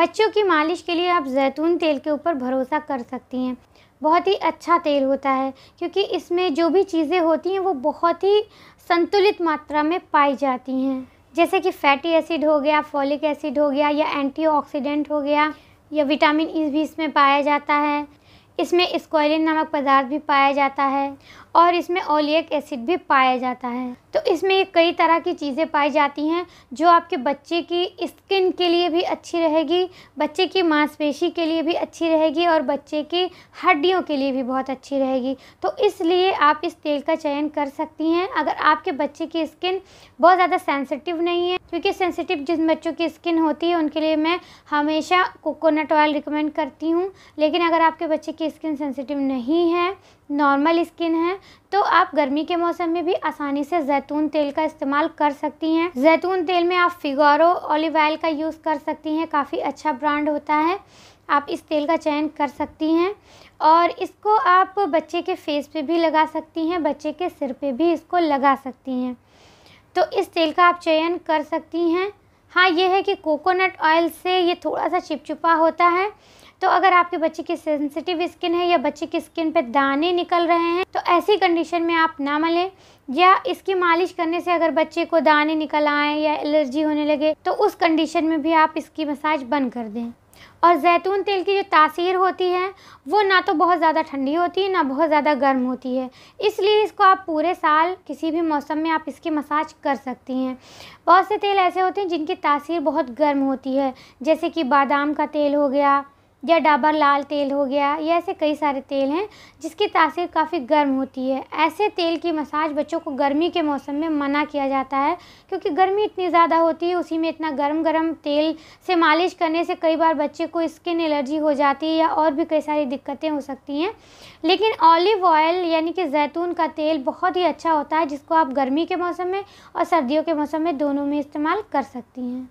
बच्चों की मालिश के लिए आप जैतून तेल के ऊपर भरोसा कर सकती हैं बहुत ही अच्छा तेल होता है क्योंकि इसमें जो भी चीज़ें होती हैं वो बहुत ही संतुलित मात्रा में पाई जाती हैं जैसे कि फैटी एसिड हो गया फॉलिक एसिड हो गया या एंटीऑक्सीडेंट हो गया या विटामिन ई भी इसमें पाया जाता है इसमें स्क्वाइलिन नामक पदार्थ भी पाया जाता है और इसमें ओलियक एसिड भी पाया जाता है तो इसमें कई तरह की चीज़ें पाई जाती हैं जो आपके बच्चे की स्किन के लिए भी अच्छी रहेगी बच्चे की मांसपेशी के लिए भी अच्छी रहेगी और बच्चे की हड्डियों के लिए भी बहुत अच्छी रहेगी तो इसलिए आप इस तेल का चयन कर सकती हैं अगर आपके बच्चे की स्किन बहुत ज़्यादा सेंसिटिव नहीं है क्योंकि सेंसिटिव जिन बच्चों की स्किन होती है उनके लिए मैं हमेशा कोकोनट ऑयल रिकमेंड करती हूँ लेकिन अगर आपके बच्चे की स्किन सेंसिटिव नहीं है नॉर्मल स्किन है तो आप गर्मी के मौसम में भी आसानी से जैतून तेल का इस्तेमाल कर सकती हैं जैतून तेल में आप फिगोरो ऑलिव ऑयल का यूज़ कर सकती हैं काफ़ी अच्छा ब्रांड होता है आप इस तेल का चयन कर सकती हैं और इसको आप बच्चे के फेस पे भी लगा सकती हैं बच्चे के सिर पे भी इसको लगा सकती हैं तो इस तेल का आप चयन कर सकती हैं हाँ ये है कि कोकोनट ऑयल से ये थोड़ा सा चिपचिपा होता है तो अगर आपके बच्चे की सेंसिटिव स्किन है या बच्चे की स्किन पे दाने निकल रहे हैं तो ऐसी कंडीशन में आप ना मलें या इसकी मालिश करने से अगर बच्चे को दाने निकल आएँ या एलर्जी होने लगे तो उस कंडीशन में भी आप इसकी मसाज बंद कर दें और जैतून तेल की जो तासीर होती है वो ना तो बहुत ज़्यादा ठंडी होती है ना बहुत ज़्यादा गर्म होती है इसलिए इसको आप पूरे साल किसी भी मौसम में आप इसकी मसाज कर सकती हैं बहुत से तेल ऐसे होते हैं जिनकी तासीर बहुत गर्म होती है जैसे कि बादाम का तेल हो गया या डाबर लाल तेल हो गया या ऐसे कई सारे तेल हैं जिसकी तासीर काफ़ी गर्म होती है ऐसे तेल की मसाज बच्चों को गर्मी के मौसम में मना किया जाता है क्योंकि गर्मी इतनी ज़्यादा होती है उसी में इतना गर्म गर्म तेल से मालिश करने से कई बार बच्चे को स्किन एलर्जी हो जाती है या और भी कई सारी दिक्कतें हो सकती हैं लेकिन ऑलिव ऑयल यानी कि जैतून का तेल बहुत ही अच्छा होता है जिसको आप गर्मी के मौसम में और सर्दियों के मौसम में दोनों में इस्तेमाल कर सकती हैं